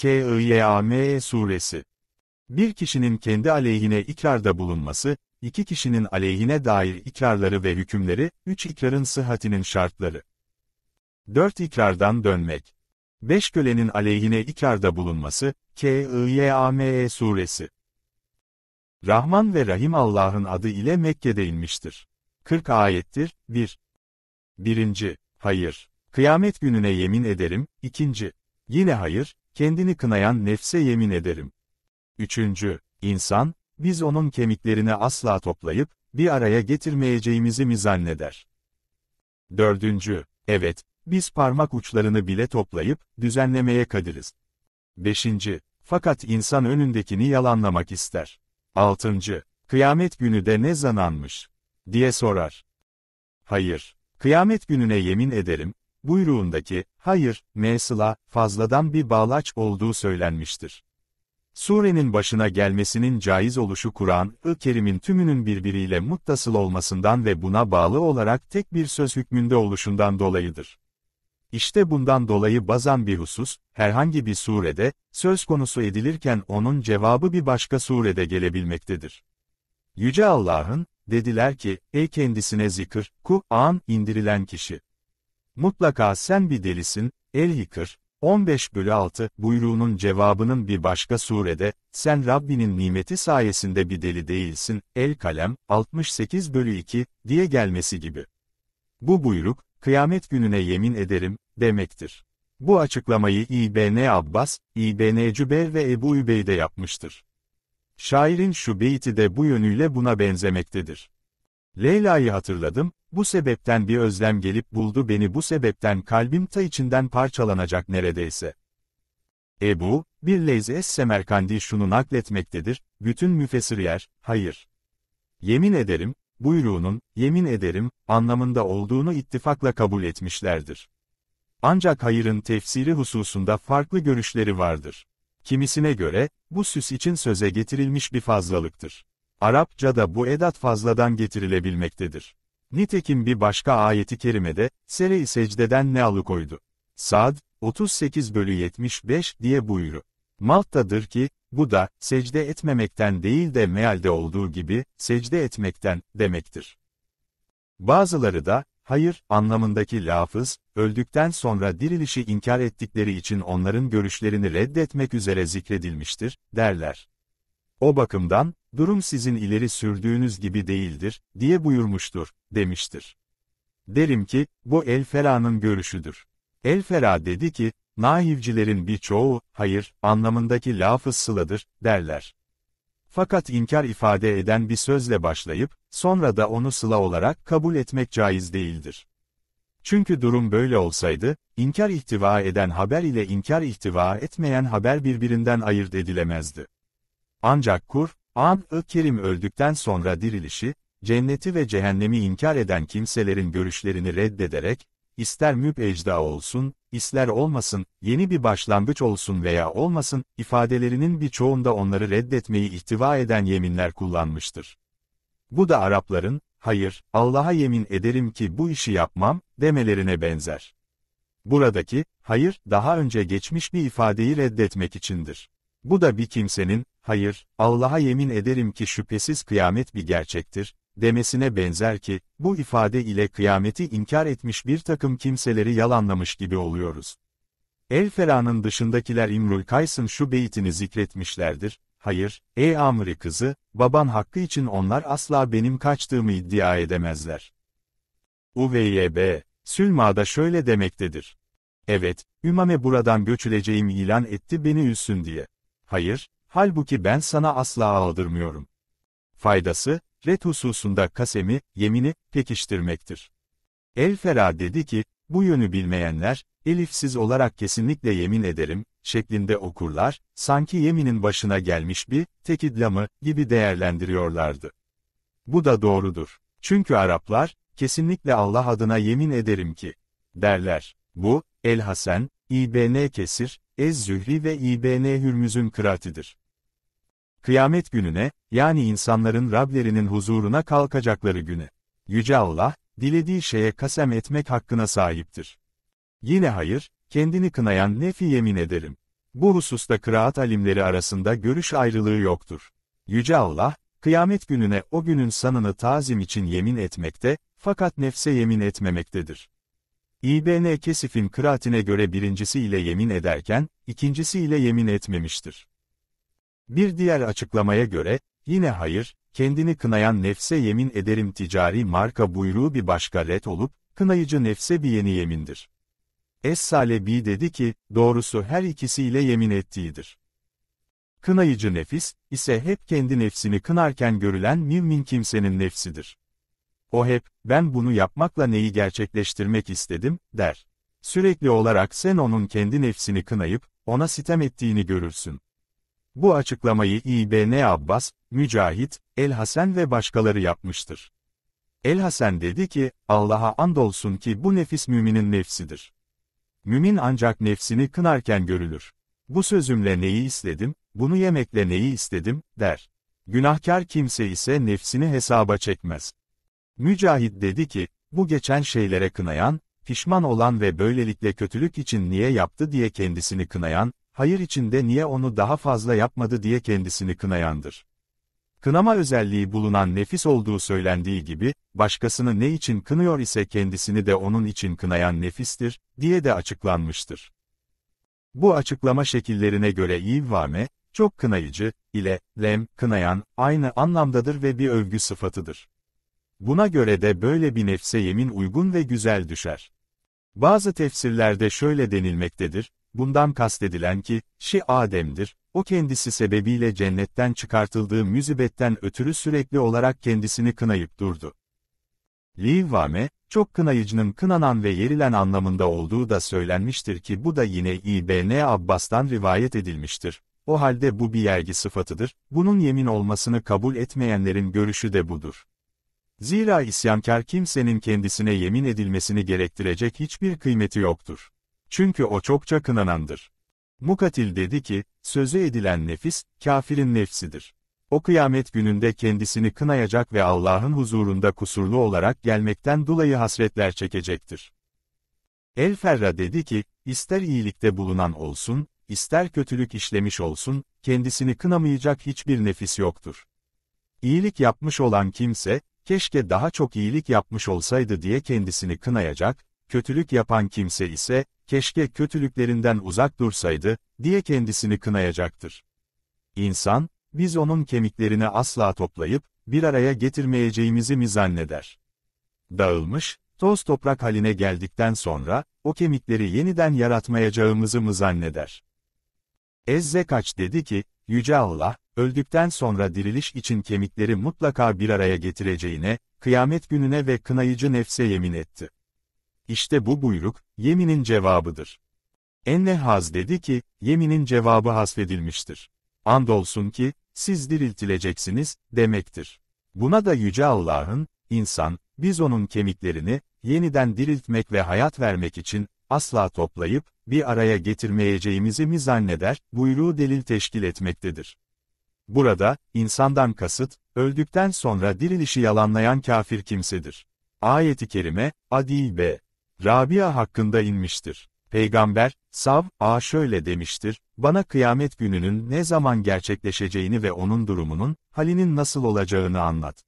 KIYAME Suresi Bir kişinin kendi aleyhine ikrarda bulunması, iki kişinin aleyhine dair ikrarları ve hükümleri, üç ikrarın sıhhatinin şartları. Dört ikrardan dönmek. Beş kölenin aleyhine ikrarda bulunması, KIYAME Suresi Rahman ve Rahim Allah'ın adı ile Mekke'de inmiştir. 40 ayettir, 1. 1. Hayır. Kıyamet gününe yemin ederim, 2. Yine hayır, kendini kınayan nefse yemin ederim. Üçüncü, insan, biz onun kemiklerini asla toplayıp, bir araya getirmeyeceğimizi mi zanneder? Dördüncü, evet, biz parmak uçlarını bile toplayıp, düzenlemeye kadiriz. Beşinci, fakat insan önündekini yalanlamak ister. Altıncı, kıyamet günü de ne zananmış? diye sorar. Hayır, kıyamet gününe yemin ederim, buyruğundaki, hayır, mesla, fazladan bir bağlaç olduğu söylenmiştir. Surenin başına gelmesinin caiz oluşu Kur'an-ı Kerim'in tümünün birbiriyle muttasıl olmasından ve buna bağlı olarak tek bir söz hükmünde oluşundan dolayıdır. İşte bundan dolayı bazan bir husus, herhangi bir surede, söz konusu edilirken onun cevabı bir başka surede gelebilmektedir. Yüce Allah'ın, dediler ki, ey kendisine zikir, Kur'an indirilen kişi. Mutlaka sen bir delisin, el yıkır. 15 bölü 6 buyruğunun cevabının bir başka surede, sen Rabbinin nimeti sayesinde bir deli değilsin, el kalem, 68 bölü 2 diye gelmesi gibi. Bu buyruk, kıyamet gününe yemin ederim, demektir. Bu açıklamayı İbn Abbas, İbn Cübeyr ve Ebu Übeyde yapmıştır. Şairin şu beyti de bu yönüyle buna benzemektedir. Leyla'yı hatırladım, bu sebepten bir özlem gelip buldu beni bu sebepten kalbim ta içinden parçalanacak neredeyse. Ebu, bir leyzes Semerkandi şunu nakletmektedir, bütün müfessiriyer, hayır. Yemin ederim, buyruğunun, yemin ederim, anlamında olduğunu ittifakla kabul etmişlerdir. Ancak hayırın tefsiri hususunda farklı görüşleri vardır. Kimisine göre, bu süs için söze getirilmiş bir fazlalıktır. Arapça'da bu edat fazladan getirilebilmektedir. Nitekim bir başka ayeti kerimede, sere-i secdeden ne alıkoydu? Sad, 38 bölü 75 diye buyuru. Malttadır ki, bu da, secde etmemekten değil de mealde olduğu gibi, secde etmekten, demektir. Bazıları da, hayır, anlamındaki lafız, öldükten sonra dirilişi inkar ettikleri için onların görüşlerini reddetmek üzere zikredilmiştir, derler. O bakımdan, durum sizin ileri sürdüğünüz gibi değildir, diye buyurmuştur, demiştir. Derim ki, bu El-Fera'nın görüşüdür. El-Fera dedi ki, Nahivcilerin birçoğu, hayır, anlamındaki lafı sıladır, derler. Fakat inkar ifade eden bir sözle başlayıp, sonra da onu sıla olarak kabul etmek caiz değildir. Çünkü durum böyle olsaydı, inkar ihtiva eden haber ile inkar ihtiva etmeyen haber birbirinden ayırt edilemezdi. Ancak Kur'an-ı Kerim öldükten sonra dirilişi, cenneti ve cehennemi inkar eden kimselerin görüşlerini reddederek, ister müpecda olsun, ister olmasın, yeni bir başlangıç olsun veya olmasın, ifadelerinin birçoğunda onları reddetmeyi ihtiva eden yeminler kullanmıştır. Bu da Arapların, hayır, Allah'a yemin ederim ki bu işi yapmam, demelerine benzer. Buradaki, hayır, daha önce geçmiş bir ifadeyi reddetmek içindir. Bu da bir kimsenin, hayır, Allah'a yemin ederim ki şüphesiz kıyamet bir gerçektir, demesine benzer ki, bu ifade ile kıyameti inkar etmiş bir takım kimseleri yalanlamış gibi oluyoruz. El-Fera'nın dışındakiler İmrul Kays'ın şu beytini zikretmişlerdir, hayır, ey Amri kızı, baban hakkı için onlar asla benim kaçtığımı iddia edemezler. UVYB, Sülma'da şöyle demektedir. Evet, Ümame buradan göçüleceğim ilan etti beni üssün diye. Hayır, Halbuki ben sana asla aldırmıyorum. Faydası, ret hususunda kasemi, yemini, pekiştirmektir. El-Fera dedi ki, bu yönü bilmeyenler, elifsiz olarak kesinlikle yemin ederim, şeklinde okurlar, sanki yeminin başına gelmiş bir, tekidlamı, gibi değerlendiriyorlardı. Bu da doğrudur. Çünkü Araplar, kesinlikle Allah adına yemin ederim ki, derler. Bu, El-Hasen, İbn Kesir, Ez-Zühri ve İbn Hürmüz'ün kıratidir kıyamet gününe, yani insanların Rablerinin huzuruna kalkacakları günü, Yüce Allah, dilediği şeye kasem etmek hakkına sahiptir. Yine hayır, kendini kınayan nefi yemin ederim. Bu hususta kıraat alimleri arasında görüş ayrılığı yoktur. Yüce Allah, kıyamet gününe o günün sanını tazim için yemin etmekte, fakat nefse yemin etmemektedir. İbn Kesif'in kıraatine göre birincisi ile yemin ederken, ikincisi ile yemin etmemiştir. Bir diğer açıklamaya göre, yine hayır, kendini kınayan nefse yemin ederim ticari marka buyruğu bir başka ret olup, kınayıcı nefse bir yeni yemindir. Es-Salebi dedi ki, doğrusu her ikisiyle yemin ettiğidir. Kınayıcı nefis, ise hep kendi nefsini kınarken görülen mümin kimsenin nefsidir. O hep, ben bunu yapmakla neyi gerçekleştirmek istedim, der. Sürekli olarak sen onun kendi nefsini kınayıp, ona sitem ettiğini görürsün. Bu açıklamayı İBN Abbas, Mücahit, El Hasan ve başkaları yapmıştır. El Hasan dedi ki, Allah'a andolsun ki bu nefis müminin nefsidir. Mümin ancak nefsini kınarken görülür. Bu sözümle neyi istedim, bunu yemekle neyi istedim, der. Günahkar kimse ise nefsini hesaba çekmez. Mücahit dedi ki, bu geçen şeylere kınayan, pişman olan ve böylelikle kötülük için niye yaptı diye kendisini kınayan, hayır içinde niye onu daha fazla yapmadı diye kendisini kınayandır. Kınama özelliği bulunan nefis olduğu söylendiği gibi, başkasını ne için kınıyor ise kendisini de onun için kınayan nefistir, diye de açıklanmıştır. Bu açıklama şekillerine göre ivvame, çok kınayıcı, ile, lem, kınayan, aynı anlamdadır ve bir övgü sıfatıdır. Buna göre de böyle bir nefse yemin uygun ve güzel düşer. Bazı tefsirlerde şöyle denilmektedir, bundan kastedilen ki, şi Adem'dir, o kendisi sebebiyle cennetten çıkartıldığı müzibetten ötürü sürekli olarak kendisini kınayıp durdu. Livvame, çok kınayıcının kınanan ve yerilen anlamında olduğu da söylenmiştir ki bu da yine İbn Abbas'tan rivayet edilmiştir. O halde bu bir yergi sıfatıdır, bunun yemin olmasını kabul etmeyenlerin görüşü de budur. Zira isyankar kimsenin kendisine yemin edilmesini gerektirecek hiçbir kıymeti yoktur. Çünkü o çokça kınanandır. Mukatil dedi ki, sözü edilen nefis, kafirin nefsidir. O kıyamet gününde kendisini kınayacak ve Allah'ın huzurunda kusurlu olarak gelmekten dolayı hasretler çekecektir. El Ferra dedi ki, ister iyilikte bulunan olsun, ister kötülük işlemiş olsun, kendisini kınamayacak hiçbir nefis yoktur. İyilik yapmış olan kimse, keşke daha çok iyilik yapmış olsaydı diye kendisini kınayacak, kötülük yapan kimse ise, keşke kötülüklerinden uzak dursaydı, diye kendisini kınayacaktır. İnsan, biz onun kemiklerini asla toplayıp, bir araya getirmeyeceğimizi mi zanneder? Dağılmış, toz toprak haline geldikten sonra, o kemikleri yeniden yaratmayacağımızı mı zanneder? Ezze kaç dedi ki, Yüce Allah, öldükten sonra diriliş için kemikleri mutlaka bir araya getireceğine, kıyamet gününe ve kınayıcı nefse yemin etti. İşte bu buyruk, yeminin cevabıdır. Enne haz dedi ki, yeminin cevabı hasfedilmiştir. Andolsun ki, siz diriltileceksiniz, demektir. Buna da Yüce Allah'ın, insan, biz onun kemiklerini, yeniden diriltmek ve hayat vermek için, asla toplayıp, bir araya getirmeyeceğimizi mi zanneder, buyruğu delil teşkil etmektedir. Burada, insandan kasıt, öldükten sonra dirilişi yalanlayan kafir kimsedir. Ayeti kerime, Adil B. Rabia hakkında inmiştir. Peygamber, Sav, a şöyle demiştir, bana kıyamet gününün ne zaman gerçekleşeceğini ve onun durumunun, halinin nasıl olacağını anlat.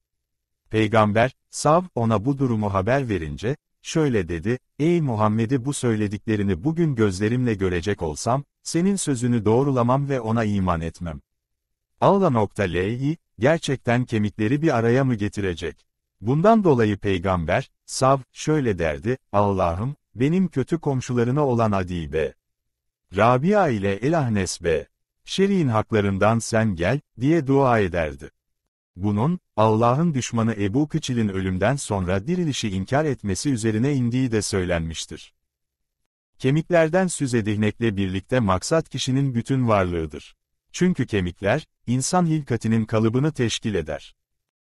Peygamber, Sav, ona bu durumu haber verince, şöyle dedi, ey Muhammed'i bu söylediklerini bugün gözlerimle görecek olsam, senin sözünü doğrulamam ve ona iman etmem. Allah.L'yi, gerçekten kemikleri bir araya mı getirecek? Bundan dolayı peygamber, Sav, şöyle derdi, Allah'ım, benim kötü komşularına olan Adibe, Rabia ile Elahnes be, Şeri'in haklarından sen gel, diye dua ederdi. Bunun, Allah'ın düşmanı Ebu Kıçil'in ölümden sonra dirilişi inkar etmesi üzerine indiği de söylenmiştir. Kemiklerden süz edihnekle birlikte maksat kişinin bütün varlığıdır. Çünkü kemikler, insan hilkatinin kalıbını teşkil eder.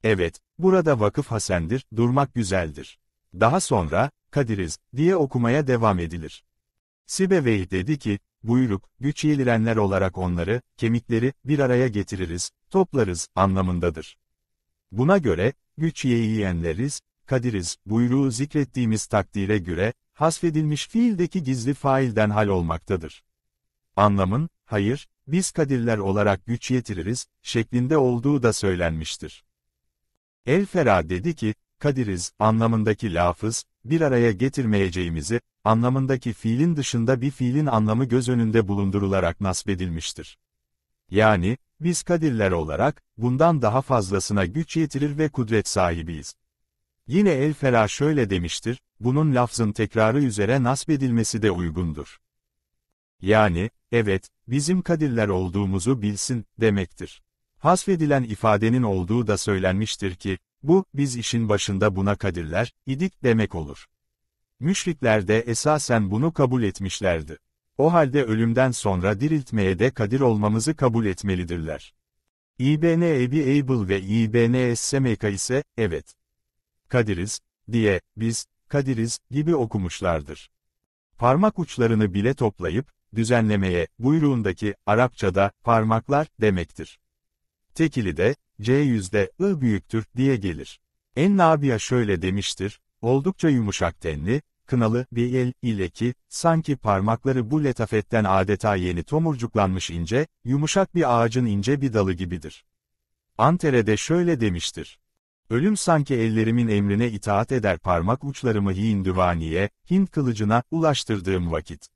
Evet, burada vakıf hasendir, durmak güzeldir. Daha sonra, Kadiriz, diye okumaya devam edilir. Sibeveyh dedi ki, buyruk, güç yenilenler olarak onları, kemikleri, bir araya getiririz, toplarız, anlamındadır. Buna göre, güç yeğiyenleriz, kadiriz, buyruğu zikrettiğimiz takdire göre, hasfedilmiş fiildeki gizli failden hal olmaktadır. Anlamın, hayır, biz kadirler olarak güç yetiririz, şeklinde olduğu da söylenmiştir. El-Fera dedi ki, kadiriz anlamındaki lafız, bir araya getirmeyeceğimizi, anlamındaki fiilin dışında bir fiilin anlamı göz önünde bulundurularak nasbedilmiştir. Yani, biz kadirler olarak, bundan daha fazlasına güç yetirir ve kudret sahibiyiz. Yine El-Fera şöyle demiştir, bunun lafzın tekrarı üzere nasbedilmesi de uygundur. Yani, evet, bizim kadirler olduğumuzu bilsin, demektir. Hasfedilen ifadenin olduğu da söylenmiştir ki, bu, biz işin başında buna kadirler, idik demek olur. Müşrikler de esasen bunu kabul etmişlerdi. O halde ölümden sonra diriltmeye de kadir olmamızı kabul etmelidirler. İBN Ebi Abel ve İBN Semeka ise, evet, kadiriz, diye, biz, kadiriz, gibi okumuşlardır. Parmak uçlarını bile toplayıp, düzenlemeye, buyruğundaki, Arapçada, parmaklar, demektir tekili de, C yüzde, I büyüktür, diye gelir. En Nabiya şöyle demiştir, oldukça yumuşak tenli, kınalı bir el ile ki, sanki parmakları bu letafetten adeta yeni tomurcuklanmış ince, yumuşak bir ağacın ince bir dalı gibidir. Antere de şöyle demiştir. Ölüm sanki ellerimin emrine itaat eder parmak uçlarımı Hindüvani'ye, hind kılıcına ulaştırdığım vakit.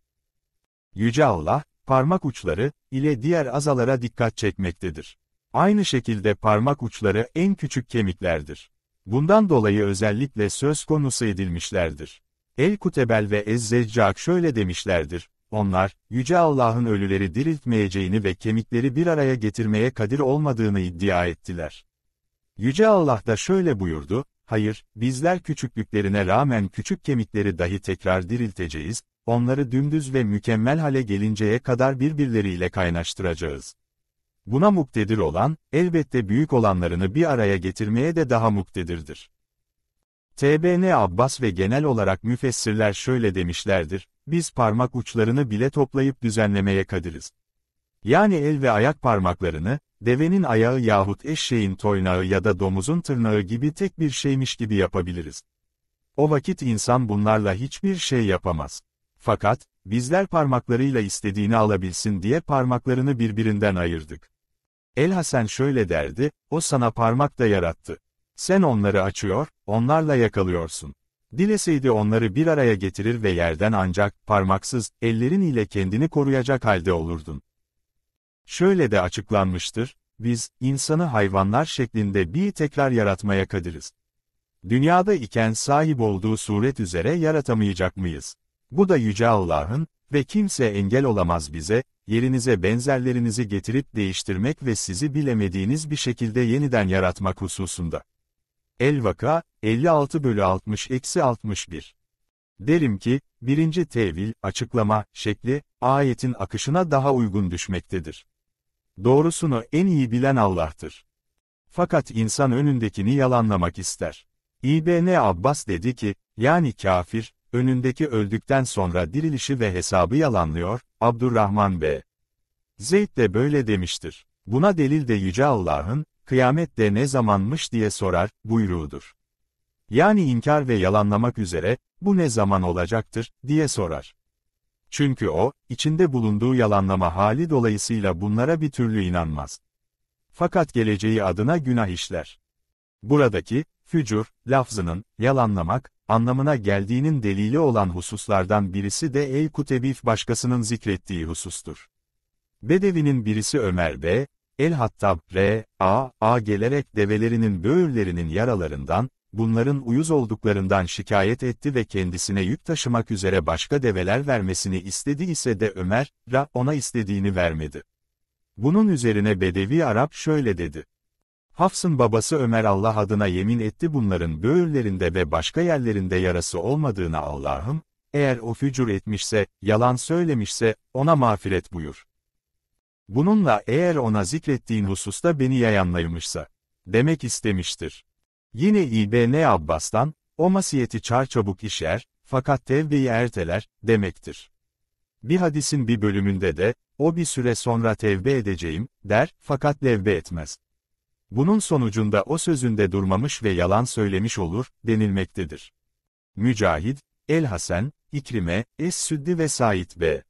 Yüce Allah, parmak uçları ile diğer azalara dikkat çekmektedir. Aynı şekilde parmak uçları en küçük kemiklerdir. Bundan dolayı özellikle söz konusu edilmişlerdir. El-Kutebel ve Ezzeccak şöyle demişlerdir, onlar, Yüce Allah'ın ölüleri diriltmeyeceğini ve kemikleri bir araya getirmeye kadir olmadığını iddia ettiler. Yüce Allah da şöyle buyurdu, hayır, bizler küçüklüklerine rağmen küçük kemikleri dahi tekrar dirilteceğiz, onları dümdüz ve mükemmel hale gelinceye kadar birbirleriyle kaynaştıracağız. Buna muktedir olan, elbette büyük olanlarını bir araya getirmeye de daha muktedirdir. TBN Abbas ve genel olarak müfessirler şöyle demişlerdir, biz parmak uçlarını bile toplayıp düzenlemeye kadiriz. Yani el ve ayak parmaklarını, devenin ayağı yahut eşeğin toynağı ya da domuzun tırnağı gibi tek bir şeymiş gibi yapabiliriz. O vakit insan bunlarla hiçbir şey yapamaz. Fakat, bizler parmaklarıyla istediğini alabilsin diye parmaklarını birbirinden ayırdık. El Hasan şöyle derdi, o sana parmak da yarattı. Sen onları açıyor, onlarla yakalıyorsun. Dileseydi onları bir araya getirir ve yerden ancak, parmaksız, ellerin ile kendini koruyacak halde olurdun. Şöyle de açıklanmıştır, biz, insanı hayvanlar şeklinde bir tekrar yaratmaya kadiriz. Dünyada iken sahip olduğu suret üzere yaratamayacak mıyız? Bu da Yüce Allah'ın, ve kimse engel olamaz bize, yerinize benzerlerinizi getirip değiştirmek ve sizi bilemediğiniz bir şekilde yeniden yaratmak hususunda. El-Vaka, 56 bölü 60 eksi 61. Derim ki, birinci tevil, açıklama, şekli, ayetin akışına daha uygun düşmektedir. Doğrusunu en iyi bilen Allah'tır. Fakat insan önündekini yalanlamak ister. İbn Abbas dedi ki, yani kafir, önündeki öldükten sonra dirilişi ve hesabı yalanlıyor, Abdurrahman B. Zeyd de böyle demiştir. Buna delil de Yüce Allah'ın, kıyamet de ne zamanmış diye sorar, buyruğudur. Yani inkar ve yalanlamak üzere, bu ne zaman olacaktır, diye sorar. Çünkü o, içinde bulunduğu yalanlama hali dolayısıyla bunlara bir türlü inanmaz. Fakat geleceği adına günah işler. Buradaki, fücur, lafzının, yalanlamak, anlamına geldiğinin delili olan hususlardan birisi de El-Kutebif başkasının zikrettiği husustur. Bedevi'nin birisi Ömer B. El-Hattab R. A. A. gelerek develerinin böğürlerinin yaralarından, bunların uyuz olduklarından şikayet etti ve kendisine yük taşımak üzere başka develer vermesini istedi ise de Ömer, Ra ona istediğini vermedi. Bunun üzerine Bedevi Arap şöyle dedi. Hafs'ın babası Ömer Allah adına yemin etti bunların böğürlerinde ve başka yerlerinde yarası olmadığına Allah'ım, eğer o fücur etmişse, yalan söylemişse, ona mağfiret buyur. Bununla eğer ona zikrettiğin hususta beni yayanlaymışsa, demek istemiştir. Yine İbn Abbas'tan, o masiyeti çarçabuk işer, fakat tevbeyi erteler, demektir. Bir hadisin bir bölümünde de, o bir süre sonra tevbe edeceğim, der, fakat tevbe etmez. Bunun sonucunda o sözünde durmamış ve yalan söylemiş olur, denilmektedir. Mücahid, El-Hasen, İkrime, Es-Süddi ve Said B.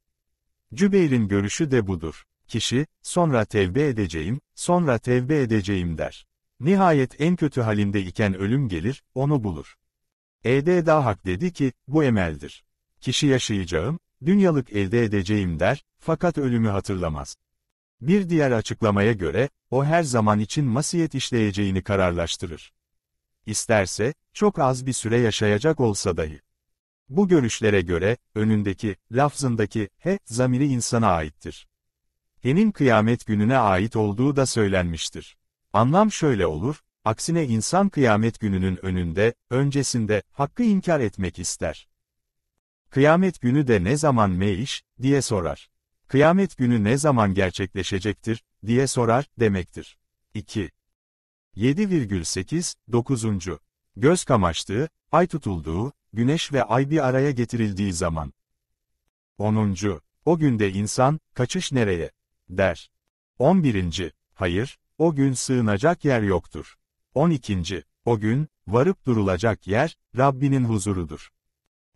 Cübeyr'in görüşü de budur. Kişi, sonra tevbe edeceğim, sonra tevbe edeceğim der. Nihayet en kötü halinde iken ölüm gelir, onu bulur. E.D. Dahak dedi ki, bu emeldir. Kişi yaşayacağım, dünyalık elde edeceğim der, fakat ölümü hatırlamaz. Bir diğer açıklamaya göre, o her zaman için masiyet işleyeceğini kararlaştırır. İsterse, çok az bir süre yaşayacak olsa dahi. Bu görüşlere göre, önündeki, lafzındaki, he, zamiri insana aittir. He'nin kıyamet gününe ait olduğu da söylenmiştir. Anlam şöyle olur, aksine insan kıyamet gününün önünde, öncesinde, hakkı inkar etmek ister. Kıyamet günü de ne zaman meyş, diye sorar kıyamet günü ne zaman gerçekleşecektir, diye sorar, demektir. 2. 7,8, 9. Göz kamaştığı, ay tutulduğu, güneş ve ay bir araya getirildiği zaman. 10. O günde insan, kaçış nereye? der. 11. Hayır, o gün sığınacak yer yoktur. 12. O gün, varıp durulacak yer, Rabbinin huzurudur.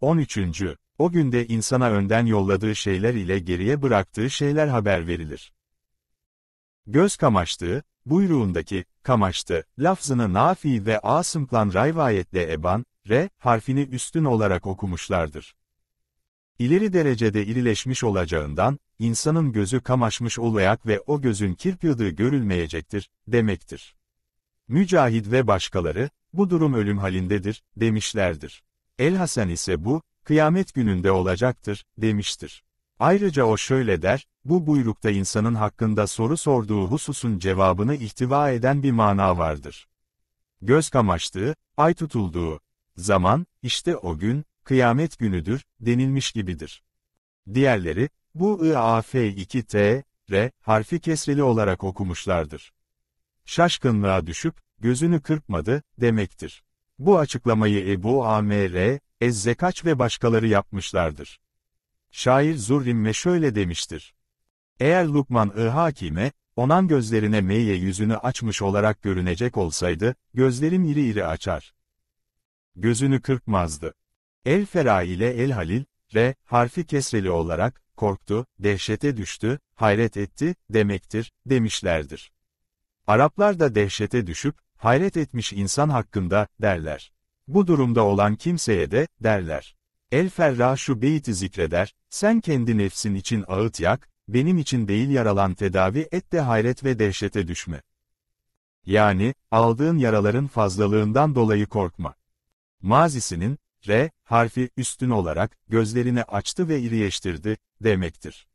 13. O günde insana önden yolladığı şeyler ile geriye bıraktığı şeyler haber verilir. Göz kamaştığı, buyruğundaki, kamaştı, lafzını Nafi ve Asım'lan rivayetle Eban, re harfini üstün olarak okumuşlardır. İleri derecede irileşmiş olacağından, insanın gözü kamaşmış olayak ve o gözün kirpyıdığı görülmeyecektir, demektir. Mücahid ve başkaları, bu durum ölüm halindedir, demişlerdir. El Hasan ise bu, kıyamet gününde olacaktır, demiştir. Ayrıca o şöyle der, bu buyrukta insanın hakkında soru sorduğu hususun cevabını ihtiva eden bir mana vardır. Göz kamaştığı, ay tutulduğu, zaman, işte o gün, kıyamet günüdür, denilmiş gibidir. Diğerleri, bu i a IAF2T, R harfi kesreli olarak okumuşlardır. Şaşkınlığa düşüp, gözünü kırpmadı, demektir. Bu açıklamayı Ebu Amr, Ezzekaç ve başkaları yapmışlardır. Şair Zurrimme şöyle demiştir. Eğer Lukman-ı Hakime, onan gözlerine meyye yüzünü açmış olarak görünecek olsaydı, gözlerim iri iri açar. Gözünü kırpmazdı. El Fera ile El Halil, ve harfi kesreli olarak, korktu, dehşete düştü, hayret etti, demektir, demişlerdir. Araplar da dehşete düşüp, hayret etmiş insan hakkında, derler. Bu durumda olan kimseye de, derler. El Ferrah şu beyti zikreder, sen kendi nefsin için ağıt yak, benim için değil yaralan tedavi et de hayret ve dehşete düşme. Yani, aldığın yaraların fazlalığından dolayı korkma. Mazisinin, R, harfi üstün olarak, gözlerini açtı ve iriyeştirdi, demektir.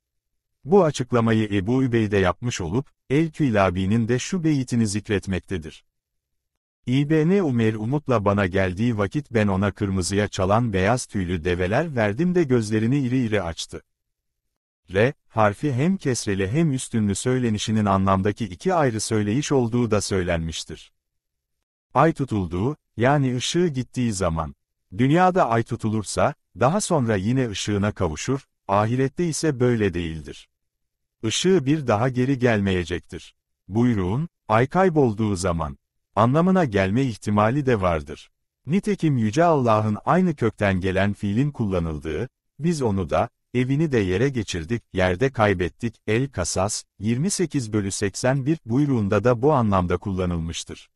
Bu açıklamayı Ebu Übeyde yapmış olup, El-Külabi'nin de şu beyitini zikretmektedir. İBN Umer Umut'la bana geldiği vakit ben ona kırmızıya çalan beyaz tüylü develer verdim de gözlerini iri iri açtı. R, harfi hem kesreli hem üstünlü söylenişinin anlamdaki iki ayrı söyleyiş olduğu da söylenmiştir. Ay tutulduğu, yani ışığı gittiği zaman. Dünyada ay tutulursa, daha sonra yine ışığına kavuşur, ahirette ise böyle değildir. Işığı bir daha geri gelmeyecektir. Buyruğun, ay kaybolduğu zaman, anlamına gelme ihtimali de vardır. Nitekim Yüce Allah'ın aynı kökten gelen fiilin kullanıldığı, biz onu da, evini de yere geçirdik, yerde kaybettik, El Kasas, 28 bölü 81 buyruğunda da bu anlamda kullanılmıştır.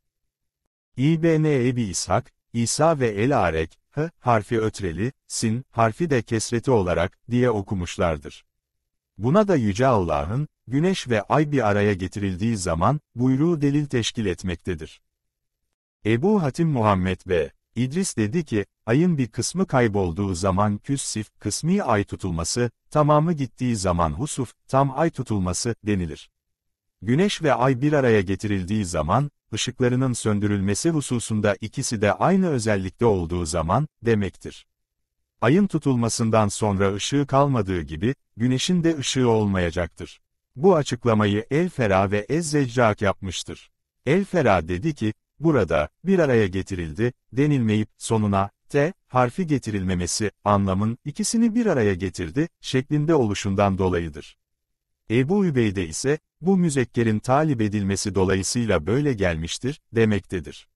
İbn Ebi İshak, İsa ve El Arek, H harfi ötreli, Sin harfi de kesreti olarak diye okumuşlardır. Buna da Yüce Allah'ın, güneş ve ay bir araya getirildiği zaman, buyruğu delil teşkil etmektedir. Ebu Hatim Muhammed ve İdris dedi ki, ayın bir kısmı kaybolduğu zaman küssif, kısmi ay tutulması, tamamı gittiği zaman husuf, tam ay tutulması, denilir. Güneş ve ay bir araya getirildiği zaman, ışıklarının söndürülmesi hususunda ikisi de aynı özellikte olduğu zaman, demektir. Ayın tutulmasından sonra ışığı kalmadığı gibi, güneşin de ışığı olmayacaktır. Bu açıklamayı El-Fera ve Ez-Zeccak yapmıştır. El-Fera dedi ki, burada, bir araya getirildi, denilmeyip, sonuna, t, harfi getirilmemesi, anlamın, ikisini bir araya getirdi, şeklinde oluşundan dolayıdır. Ebu Übeyde ise, bu müzekkerin talip edilmesi dolayısıyla böyle gelmiştir, demektedir.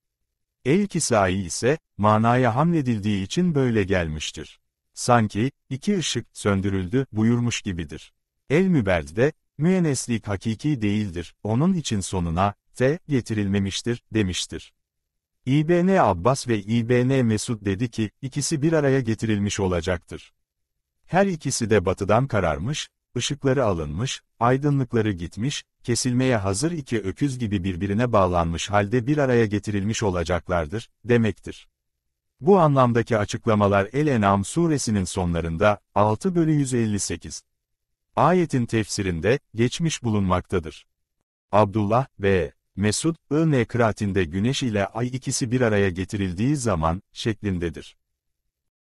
El-Kisai ise, manaya hamledildiği için böyle gelmiştir. Sanki, iki ışık, söndürüldü, buyurmuş gibidir. El-Müberd'de, müenneslik hakiki değildir, onun için sonuna, de getirilmemiştir, demiştir. İbn Abbas ve İbn Mesud dedi ki, ikisi bir araya getirilmiş olacaktır. Her ikisi de batıdan kararmış, ışıkları alınmış, aydınlıkları gitmiş, kesilmeye hazır iki öküz gibi birbirine bağlanmış halde bir araya getirilmiş olacaklardır, demektir. Bu anlamdaki açıklamalar El-En'am suresinin sonlarında, 6 bölü 158. Ayetin tefsirinde, geçmiş bulunmaktadır. Abdullah ve Mesud, I nekratinde güneş ile ay ikisi bir araya getirildiği zaman, şeklindedir.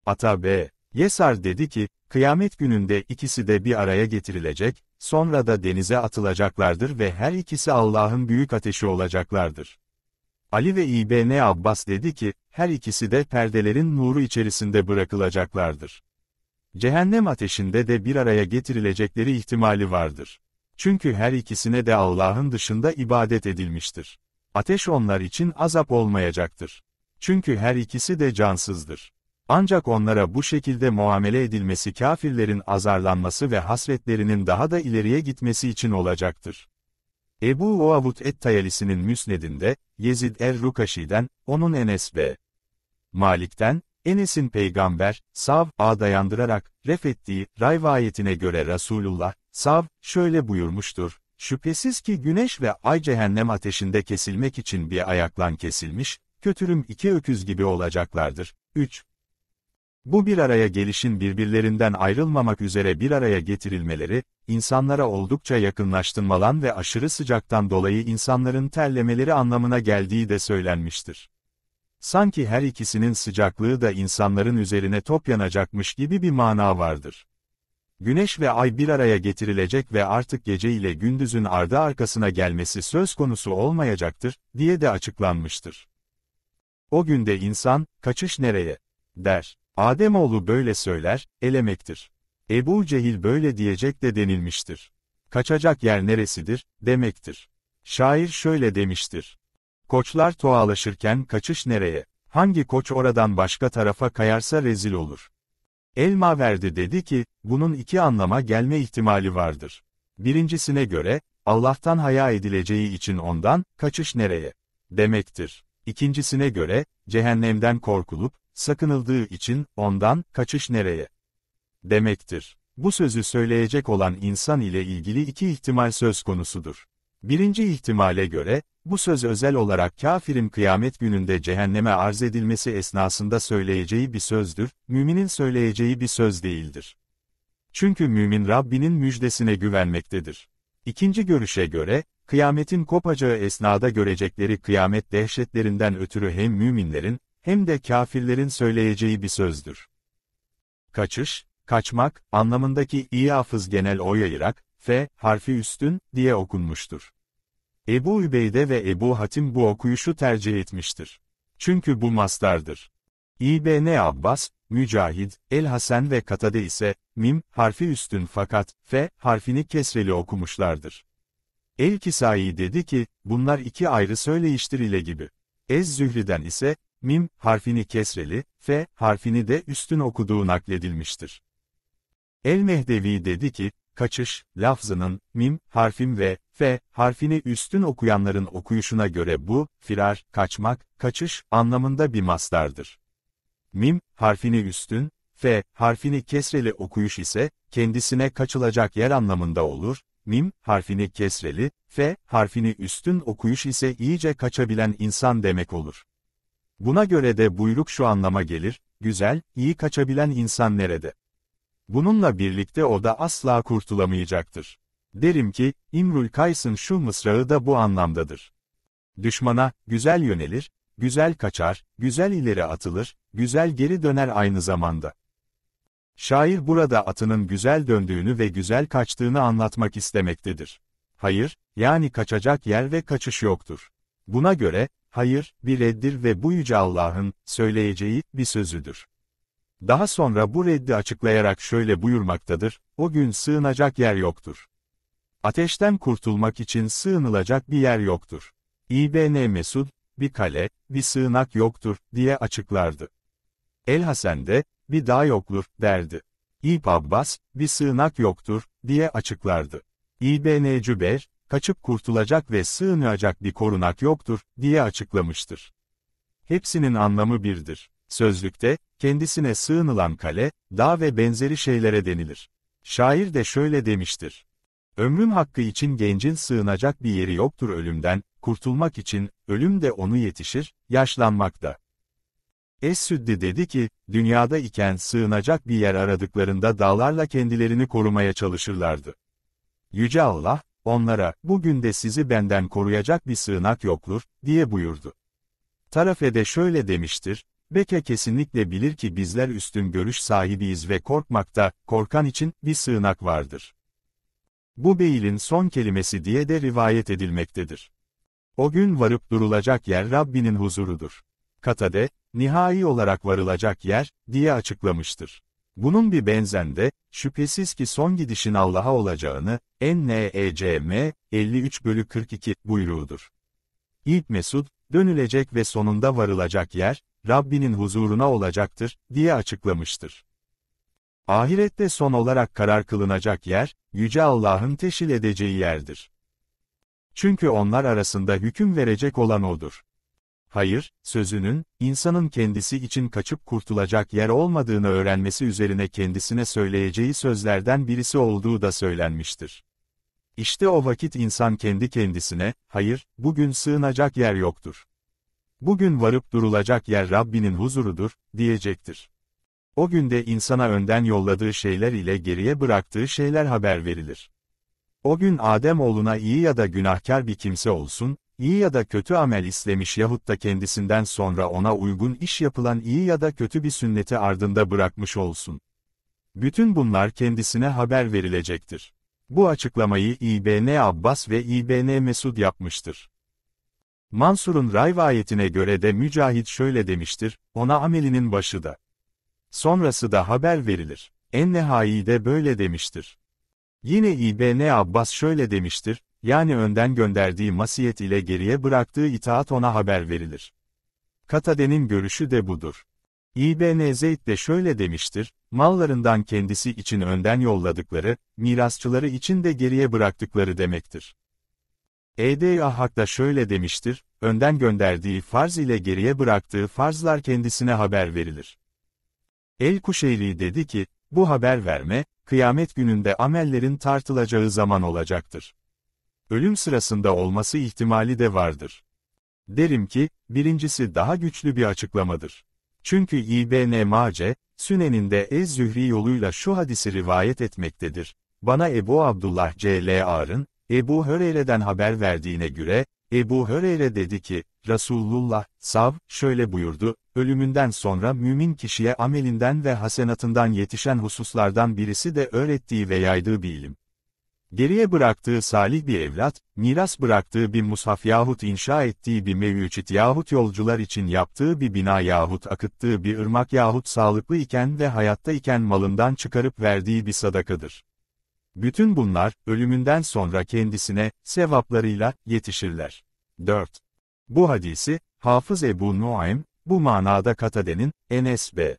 Ata B. Yesar dedi ki, kıyamet gününde ikisi de bir araya getirilecek, sonra da denize atılacaklardır ve her ikisi Allah'ın büyük ateşi olacaklardır. Ali ve İbn Abbas dedi ki, her ikisi de perdelerin nuru içerisinde bırakılacaklardır. Cehennem ateşinde de bir araya getirilecekleri ihtimali vardır. Çünkü her ikisine de Allah'ın dışında ibadet edilmiştir. Ateş onlar için azap olmayacaktır. Çünkü her ikisi de cansızdır. Ancak onlara bu şekilde muamele edilmesi kafirlerin azarlanması ve hasretlerinin daha da ileriye gitmesi için olacaktır. Ebu Oavut Et-Tayalisi'nin müsnedinde, Yezid Er-Rukaşi'den, onun Enes ve Malik'ten, Enes'in peygamber, Sav, a dayandırarak, ref ettiği, rivayetine göre Resulullah, Sav, şöyle buyurmuştur, şüphesiz ki güneş ve ay cehennem ateşinde kesilmek için bir ayaklan kesilmiş, kötürüm iki öküz gibi olacaklardır. 3. Bu bir araya gelişin birbirlerinden ayrılmamak üzere bir araya getirilmeleri, insanlara oldukça yakınlaştırmalan ve aşırı sıcaktan dolayı insanların terlemeleri anlamına geldiği de söylenmiştir. Sanki her ikisinin sıcaklığı da insanların üzerine top yanacakmış gibi bir mana vardır. Güneş ve ay bir araya getirilecek ve artık gece ile gündüzün ardı arkasına gelmesi söz konusu olmayacaktır, diye de açıklanmıştır. O günde insan, kaçış nereye? der. Ademoğlu böyle söyler, elemektir. Ebu Cehil böyle diyecek de denilmiştir. Kaçacak yer neresidir, demektir. Şair şöyle demiştir. Koçlar toğalaşırken kaçış nereye? Hangi koç oradan başka tarafa kayarsa rezil olur. Elma verdi dedi ki, bunun iki anlama gelme ihtimali vardır. Birincisine göre, Allah'tan haya edileceği için ondan, kaçış nereye? demektir. İkincisine göre, cehennemden korkulup, sakınıldığı için, ondan, kaçış nereye? demektir. Bu sözü söyleyecek olan insan ile ilgili iki ihtimal söz konusudur. Birinci ihtimale göre, bu söz özel olarak kafirin kıyamet gününde cehenneme arz edilmesi esnasında söyleyeceği bir sözdür, müminin söyleyeceği bir söz değildir. Çünkü mümin Rabbinin müjdesine güvenmektedir. İkinci görüşe göre, kıyametin kopacağı esnada görecekleri kıyamet dehşetlerinden ötürü hem müminlerin, hem de kafirlerin söyleyeceği bir sözdür. Kaçış, kaçmak, anlamındaki iyi hafız genel oy ayırak, F harfi üstün, diye okunmuştur. Ebu Übeyde ve Ebu Hatim bu okuyuşu tercih etmiştir. Çünkü bu maslardır. İbn Abbas, Mücahid, El Hasan ve Katade ise, mim, harfi üstün fakat, fe, harfini kesreli okumuşlardır. El Kisai dedi ki, bunlar iki ayrı söyleyiştir ile gibi. Ez Zühri'den ise, mim, harfini kesreli, fe, harfini de üstün okuduğu nakledilmiştir. El Mehdevi dedi ki, kaçış, lafzının, mim, harfim ve, F harfini üstün okuyanların okuyuşuna göre bu, firar, kaçmak, kaçış anlamında bir mastardır. Mim harfini üstün, F harfini kesreli okuyuş ise kendisine kaçılacak yer anlamında olur. Mim harfini kesreli, F harfini üstün okuyuş ise iyice kaçabilen insan demek olur. Buna göre de buyruk şu anlama gelir, güzel, iyi kaçabilen insan nerede? Bununla birlikte o da asla kurtulamayacaktır. Derim ki, İmrul Kays'ın şu mısrağı da bu anlamdadır. Düşmana, güzel yönelir, güzel kaçar, güzel ileri atılır, güzel geri döner aynı zamanda. Şair burada atının güzel döndüğünü ve güzel kaçtığını anlatmak istemektedir. Hayır, yani kaçacak yer ve kaçış yoktur. Buna göre, hayır, bir reddir ve bu Yüce Allah'ın, söyleyeceği, bir sözüdür. Daha sonra bu reddi açıklayarak şöyle buyurmaktadır, o gün sığınacak yer yoktur. Ateşten kurtulmak için sığınılacak bir yer yoktur. İbn Mesud, bir kale, bir sığınak yoktur, diye açıklardı. El-Hasen de, bir dağ yoktur, derdi. İb Abbas, bir sığınak yoktur, diye açıklardı. İbn Cübeyr, kaçıp kurtulacak ve sığınacak bir korunak yoktur, diye açıklamıştır. Hepsinin anlamı birdir. Sözlükte, kendisine sığınılan kale, dağ ve benzeri şeylere denilir. Şair de şöyle demiştir. Ömrüm hakkı için gencin sığınacak bir yeri yoktur ölümden, kurtulmak için, ölüm de onu yetişir, yaşlanmakta. Es-Süddi dedi ki, dünyada iken sığınacak bir yer aradıklarında dağlarla kendilerini korumaya çalışırlardı. Yüce Allah, onlara, bugün de sizi benden koruyacak bir sığınak yoktur, diye buyurdu. Tarafe de şöyle demiştir, Beke kesinlikle bilir ki bizler üstün görüş sahibiyiz ve korkmakta, korkan için bir sığınak vardır. Bu beyilin son kelimesi diye de rivayet edilmektedir. O gün varıp durulacak yer Rabbinin huzurudur. Katade, nihai olarak varılacak yer, diye açıklamıştır. Bunun bir benzende, şüphesiz ki son gidişin Allah'a olacağını, NECM 53 bölü 42 buyruğudur. İlk Mesud, dönülecek ve sonunda varılacak yer, Rabbinin huzuruna olacaktır, diye açıklamıştır. Ahirette son olarak karar kılınacak yer, Yüce Allah'ın teşhil edeceği yerdir. Çünkü onlar arasında hüküm verecek olan O'dur. Hayır, sözünün, insanın kendisi için kaçıp kurtulacak yer olmadığını öğrenmesi üzerine kendisine söyleyeceği sözlerden birisi olduğu da söylenmiştir. İşte o vakit insan kendi kendisine, hayır, bugün sığınacak yer yoktur. Bugün varıp durulacak yer Rabbinin huzurudur, diyecektir. O günde insana önden yolladığı şeyler ile geriye bıraktığı şeyler haber verilir. O gün Adem oğluna iyi ya da günahkar bir kimse olsun, iyi ya da kötü amel islemiş yahut da kendisinden sonra ona uygun iş yapılan iyi ya da kötü bir sünneti ardında bırakmış olsun. Bütün bunlar kendisine haber verilecektir. Bu açıklamayı İbn Abbas ve İbn Mesud yapmıştır. Mansur'un rivayetine göre de Mücahit şöyle demiştir, ona amelinin başı da. Sonrası da haber verilir. En nihai de böyle demiştir. Yine İbn Abbas şöyle demiştir, yani önden gönderdiği masiyet ile geriye bıraktığı itaat ona haber verilir. Katade'nin görüşü de budur. İbn Zeyd de şöyle demiştir, mallarından kendisi için önden yolladıkları, mirasçıları için de geriye bıraktıkları demektir. E.D.A. Hak da şöyle demiştir, önden gönderdiği farz ile geriye bıraktığı farzlar kendisine haber verilir. El-Kuşeyli dedi ki, bu haber verme, kıyamet gününde amellerin tartılacağı zaman olacaktır. Ölüm sırasında olması ihtimali de vardır. Derim ki, birincisi daha güçlü bir açıklamadır. Çünkü İbn Mace, Sünen'inde Ez-Zühri yoluyla şu hadisi rivayet etmektedir. Bana Ebu Abdullah C.L.A'r'ın, Ebu Höreyre'den haber verdiğine göre, Ebu Höreyre dedi ki, Resulullah, sav, şöyle buyurdu, Ölümünden sonra mümin kişiye amelinden ve hasenatından yetişen hususlardan birisi de öğrettiği ve yaydığı bir ilim. Geriye bıraktığı salih bir evlat, miras bıraktığı bir mushaf yahut inşa ettiği bir mevcut yahut yolcular için yaptığı bir bina yahut akıttığı bir ırmak yahut sağlıklı iken ve hayatta iken malından çıkarıp verdiği bir sadakadır. Bütün bunlar, ölümünden sonra kendisine, sevaplarıyla, yetişirler. 4. Bu hadisi, Hafız Ebu Nuaym, bu manada Katade'nin, Enes B.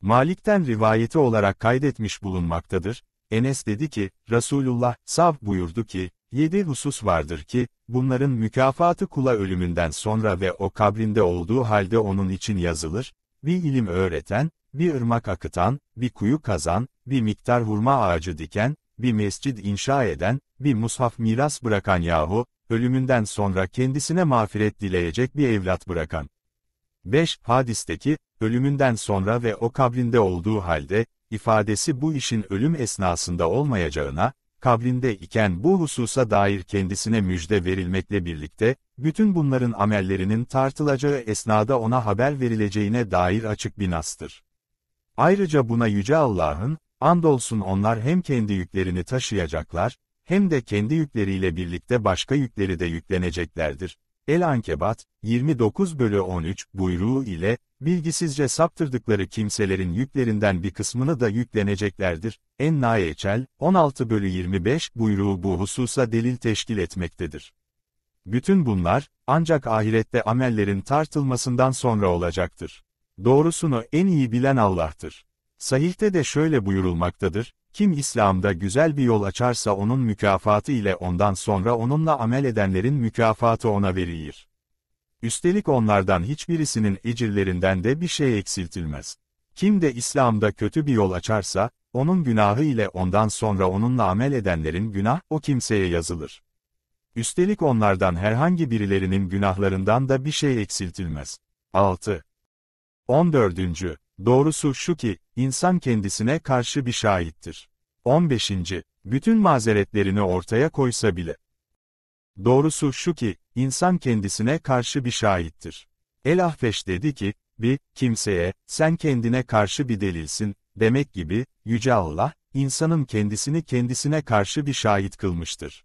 Malik'ten rivayeti olarak kaydetmiş bulunmaktadır. Enes dedi ki, Resulullah, sav buyurdu ki, yedi husus vardır ki, bunların mükafatı kula ölümünden sonra ve o kabrinde olduğu halde onun için yazılır, bir ilim öğreten, bir ırmak akıtan, bir kuyu kazan, bir miktar hurma ağacı diken, bir mescid inşa eden, bir mushaf miras bırakan yahu, ölümünden sonra kendisine mağfiret dileyecek bir evlat bırakan. 5. Hadisteki, ölümünden sonra ve o kabrinde olduğu halde, ifadesi bu işin ölüm esnasında olmayacağına, kabrinde iken bu hususa dair kendisine müjde verilmekle birlikte, bütün bunların amellerinin tartılacağı esnada ona haber verileceğine dair açık bir nastır. Ayrıca buna Yüce Allah'ın, andolsun onlar hem kendi yüklerini taşıyacaklar, hem de kendi yükleriyle birlikte başka yükleri de yükleneceklerdir. El-Ankebat, 29 bölü 13 buyruğu ile, bilgisizce saptırdıkları kimselerin yüklerinden bir kısmını da yükleneceklerdir. En-Nayeçel, 16 bölü 25 buyruğu bu hususa delil teşkil etmektedir. Bütün bunlar, ancak ahirette amellerin tartılmasından sonra olacaktır. Doğrusunu en iyi bilen Allah'tır. Sahihte de şöyle buyurulmaktadır, kim İslam'da güzel bir yol açarsa onun mükafatı ile ondan sonra onunla amel edenlerin mükafatı ona verilir. Üstelik onlardan hiçbirisinin ecirlerinden de bir şey eksiltilmez. Kim de İslam'da kötü bir yol açarsa, onun günahı ile ondan sonra onunla amel edenlerin günah, o kimseye yazılır. Üstelik onlardan herhangi birilerinin günahlarından da bir şey eksiltilmez. 6. 14. Doğrusu şu ki, insan kendisine karşı bir şahittir. 15. Bütün mazeretlerini ortaya koysa bile. Doğrusu şu ki, insan kendisine karşı bir şahittir. El-Ahfeş dedi ki, bir kimseye, sen kendine karşı bir delilsin, demek gibi, Yüce Allah, insanın kendisini kendisine karşı bir şahit kılmıştır.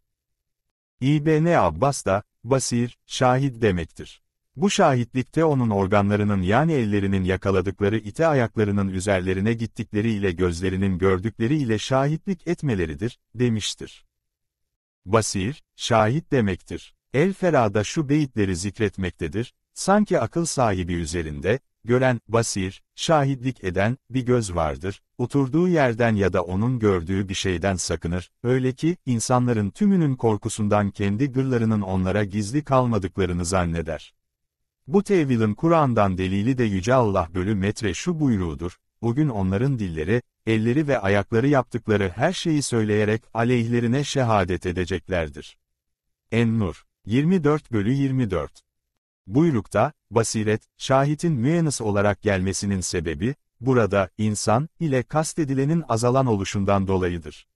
İbn Abbas da, basir, şahit demektir. Bu şahitlikte onun organlarının yani ellerinin yakaladıkları ite ayaklarının üzerlerine gittikleriyle gözlerinin gördükleriyle şahitlik etmeleridir, demiştir. Basir, şahit demektir. El Ferada şu beyitleri zikretmektedir, sanki akıl sahibi üzerinde, gören, basir, şahitlik eden, bir göz vardır, oturduğu yerden ya da onun gördüğü bir şeyden sakınır, öyle ki, insanların tümünün korkusundan kendi gırlarının onlara gizli kalmadıklarını zanneder. Bu tevilin Kur'an'dan delili de Yüce Allah bölü metre şu buyruğudur, bugün onların dilleri, elleri ve ayakları yaptıkları her şeyi söyleyerek aleyhlerine şehadet edeceklerdir. En-Nur 24 bölü 24 Buyrukta, basiret, şahitin müennes olarak gelmesinin sebebi, burada, insan, ile kastedilenin azalan oluşundan dolayıdır.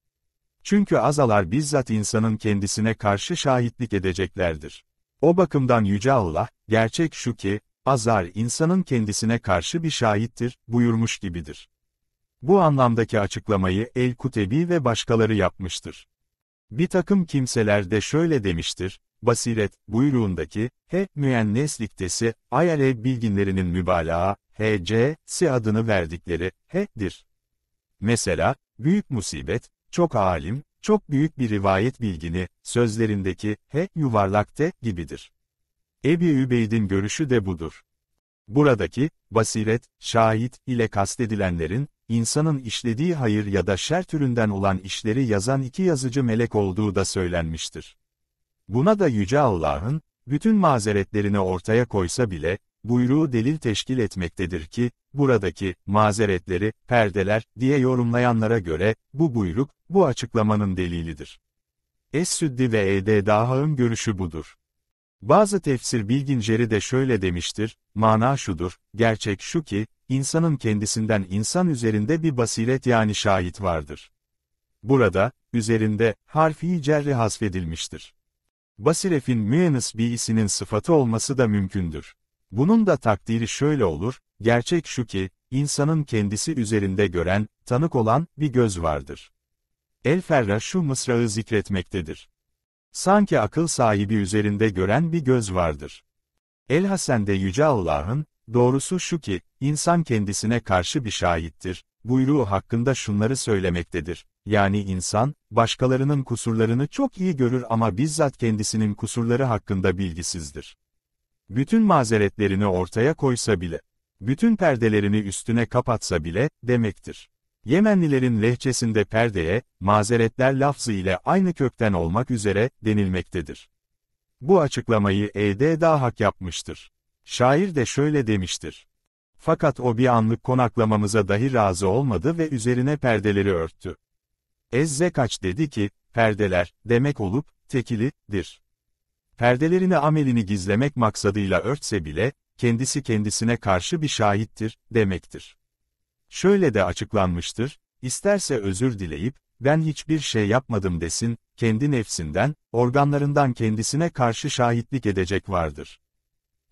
Çünkü azalar bizzat insanın kendisine karşı şahitlik edeceklerdir. O bakımdan Yüce Allah, gerçek şu ki, azar insanın kendisine karşı bir şahittir, buyurmuş gibidir. Bu anlamdaki açıklamayı El-Kutebi ve başkaları yapmıştır. Bir takım kimseler de şöyle demiştir, basiret, buyruğundaki, he, müennesliktesi, ayale bilginlerinin mübalağa, hc, si adını verdikleri, he dir. Mesela, büyük musibet, çok alim, çok büyük bir rivayet bilgini, sözlerindeki, he, yuvarlak te, gibidir. Ebi Übeyd'in görüşü de budur. Buradaki, basiret, şahit ile kastedilenlerin, insanın işlediği hayır ya da şer türünden olan işleri yazan iki yazıcı melek olduğu da söylenmiştir. Buna da Yüce Allah'ın, bütün mazeretlerini ortaya koysa bile, buyruğu delil teşkil etmektedir ki, buradaki, mazeretleri, perdeler, diye yorumlayanlara göre, bu buyruk, bu açıklamanın delilidir. Es-Süddi ve E.D. Daha'ın görüşü budur. Bazı tefsir bilginceri de şöyle demiştir, mana şudur, gerçek şu ki, insanın kendisinden insan üzerinde bir basiret yani şahit vardır. Burada, üzerinde, harfi cerri hasfedilmiştir. Basiref'in bir isinin sıfatı olması da mümkündür. Bunun da takdiri şöyle olur, gerçek şu ki, insanın kendisi üzerinde gören, tanık olan, bir göz vardır. El Ferra şu mısrağı zikretmektedir. Sanki akıl sahibi üzerinde gören bir göz vardır. El Hasen'de Yüce Allah'ın, doğrusu şu ki, insan kendisine karşı bir şahittir, buyruğu hakkında şunları söylemektedir. Yani insan, başkalarının kusurlarını çok iyi görür ama bizzat kendisinin kusurları hakkında bilgisizdir bütün mazeretlerini ortaya koysa bile, bütün perdelerini üstüne kapatsa bile, demektir. Yemenlilerin lehçesinde perdeye, mazeretler lafzı ile aynı kökten olmak üzere, denilmektedir. Bu açıklamayı E.D. Dahak yapmıştır. Şair de şöyle demiştir. Fakat o bir anlık konaklamamıza dahi razı olmadı ve üzerine perdeleri örttü. Ezzekaç dedi ki, perdeler, demek olup, tekili dir. Perdelerini amelini gizlemek maksadıyla örtse bile, kendisi kendisine karşı bir şahittir, demektir. Şöyle de açıklanmıştır, isterse özür dileyip, ben hiçbir şey yapmadım desin, kendi nefsinden, organlarından kendisine karşı şahitlik edecek vardır.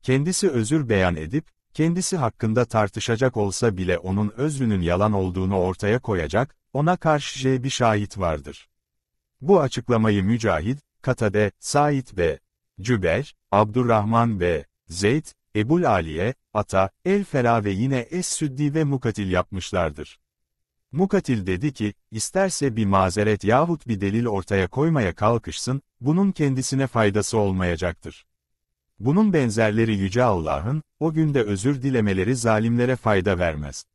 Kendisi özür beyan edip, kendisi hakkında tartışacak olsa bile onun özrünün yalan olduğunu ortaya koyacak, ona karşı şey bir şahit vardır. Bu açıklamayı Mücahid, Katade, Said ve Cüber, Abdurrahman ve Zeyd, Ebul Aliye, Ata, El-Fera ve yine Es-Süddi ve Mukatil yapmışlardır. Mukatil dedi ki, isterse bir mazeret yahut bir delil ortaya koymaya kalkışsın, bunun kendisine faydası olmayacaktır. Bunun benzerleri Yüce Allah'ın, o günde özür dilemeleri zalimlere fayda vermez.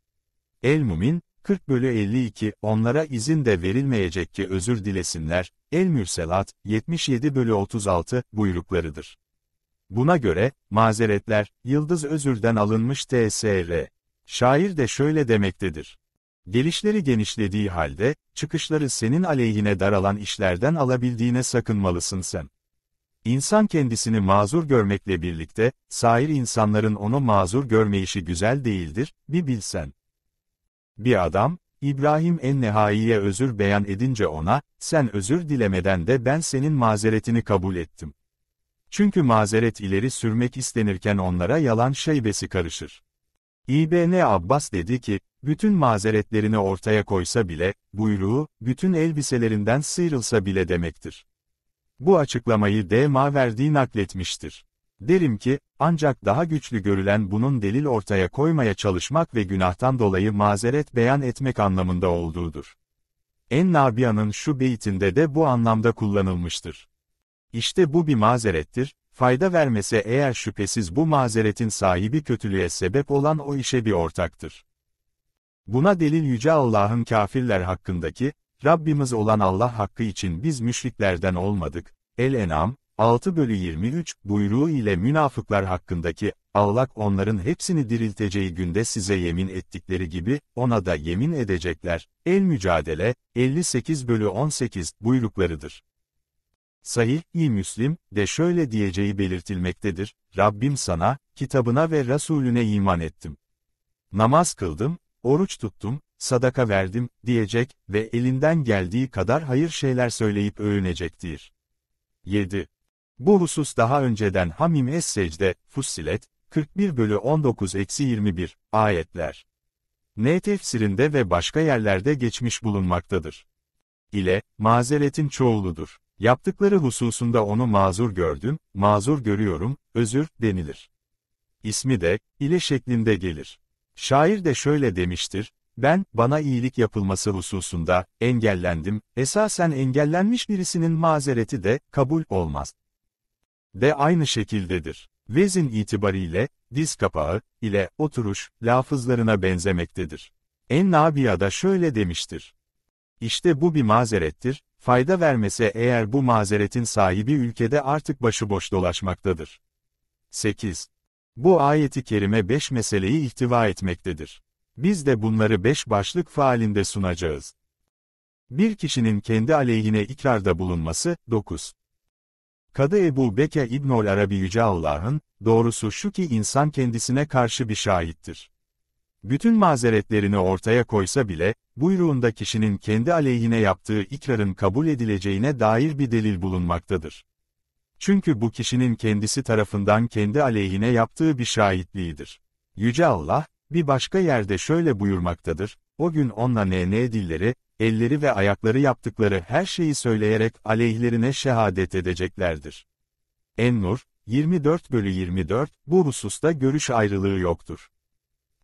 El-Mumin, 40 bölü 52, onlara izin de verilmeyecek ki özür dilesinler, El-Mürselat, 77 bölü 36, buyruklarıdır. Buna göre, mazeretler, Yıldız Özür'den alınmış TSR. Şair de şöyle demektedir. Gelişleri genişlediği halde, çıkışları senin aleyhine daralan işlerden alabildiğine sakınmalısın sen. İnsan kendisini mazur görmekle birlikte, sair insanların onu mazur görmeyişi güzel değildir, bir bilsen. Bir adam, İbrahim en-Nehai'ye özür beyan edince ona, sen özür dilemeden de ben senin mazeretini kabul ettim. Çünkü mazeret ileri sürmek istenirken onlara yalan şeybesi karışır. İbn Abbas dedi ki, bütün mazeretlerini ortaya koysa bile, buyruğu, bütün elbiselerinden sıyrılsa bile demektir. Bu açıklamayı D. Maverdi nakletmiştir. Derim ki, ancak daha güçlü görülen bunun delil ortaya koymaya çalışmak ve günahtan dolayı mazeret beyan etmek anlamında olduğudur. En-Nabiya'nın şu beytinde de bu anlamda kullanılmıştır. İşte bu bir mazerettir, fayda vermese eğer şüphesiz bu mazeretin sahibi kötülüğe sebep olan o işe bir ortaktır. Buna delil Yüce Allah'ın kafirler hakkındaki, Rabbimiz olan Allah hakkı için biz müşriklerden olmadık, El-En'am, 6 bölü 23 buyruğu ile münafıklar hakkındaki, Allah onların hepsini dirilteceği günde size yemin ettikleri gibi, ona da yemin edecekler, el mücadele, 58 bölü 18 buyruklarıdır. Sahih-i Müslim, de şöyle diyeceği belirtilmektedir, Rabbim sana, kitabına ve Resulüne iman ettim. Namaz kıldım, oruç tuttum, sadaka verdim, diyecek ve elinden geldiği kadar hayır şeyler söyleyip övünecektir. 7. Bu husus daha önceden Hamim Es-Secde, Fussilet, 41 bölü 19-21, eksi ayetler. N tefsirinde ve başka yerlerde geçmiş bulunmaktadır. İle, mazeretin çoğuludur. Yaptıkları hususunda onu mazur gördüm, mazur görüyorum, özür, denilir. İsmi de, ile şeklinde gelir. Şair de şöyle demiştir, ben, bana iyilik yapılması hususunda, engellendim, esasen engellenmiş birisinin mazereti de, kabul olmaz de aynı şekildedir. Vezin itibariyle, diz kapağı ile oturuş lafızlarına benzemektedir. En-Nabiya da şöyle demiştir. İşte bu bir mazerettir, fayda vermese eğer bu mazeretin sahibi ülkede artık başıboş dolaşmaktadır. 8. Bu ayeti kerime 5 meseleyi ihtiva etmektedir. Biz de bunları 5 başlık faalinde sunacağız. Bir kişinin kendi aleyhine ikrarda bulunması, 9. Kadı Ebu Beke İbnol Arabi Yüce Allah'ın, doğrusu şu ki insan kendisine karşı bir şahittir. Bütün mazeretlerini ortaya koysa bile, buyruğunda kişinin kendi aleyhine yaptığı ikrarın kabul edileceğine dair bir delil bulunmaktadır. Çünkü bu kişinin kendisi tarafından kendi aleyhine yaptığı bir şahitliğidir. Yüce Allah, bir başka yerde şöyle buyurmaktadır, o gün onunla ne dilleri, elleri ve ayakları yaptıkları her şeyi söyleyerek aleyhlerine şehadet edeceklerdir. Ennur, 24 bölü 24, bu hususta görüş ayrılığı yoktur.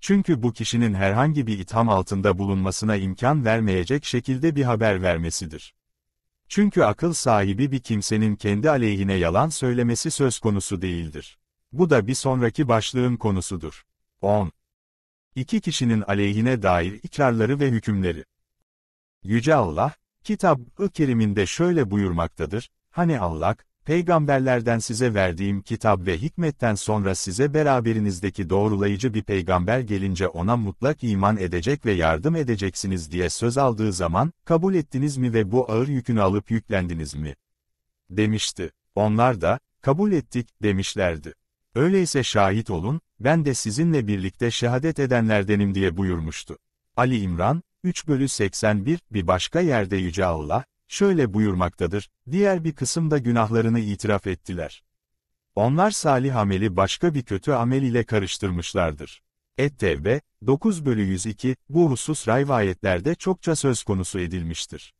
Çünkü bu kişinin herhangi bir itham altında bulunmasına imkan vermeyecek şekilde bir haber vermesidir. Çünkü akıl sahibi bir kimsenin kendi aleyhine yalan söylemesi söz konusu değildir. Bu da bir sonraki başlığın konusudur. 10. İki kişinin aleyhine dair ikrarları ve hükümleri. Yüce Allah, Kitab-ı Kerim'inde şöyle buyurmaktadır, Hani Allah, peygamberlerden size verdiğim kitap ve hikmetten sonra size beraberinizdeki doğrulayıcı bir peygamber gelince ona mutlak iman edecek ve yardım edeceksiniz diye söz aldığı zaman, kabul ettiniz mi ve bu ağır yükünü alıp yüklendiniz mi? demişti. Onlar da, kabul ettik, demişlerdi. Öyleyse şahit olun, ben de sizinle birlikte şehadet edenlerdenim diye buyurmuştu. Ali İmran, 3 bölü 81, bir başka yerde Yüce Allah, şöyle buyurmaktadır, diğer bir kısım da günahlarını itiraf ettiler. Onlar salih ameli başka bir kötü amel ile karıştırmışlardır. Et-Tevbe, 9 bölü 102, bu husus rivayetlerde çokça söz konusu edilmiştir.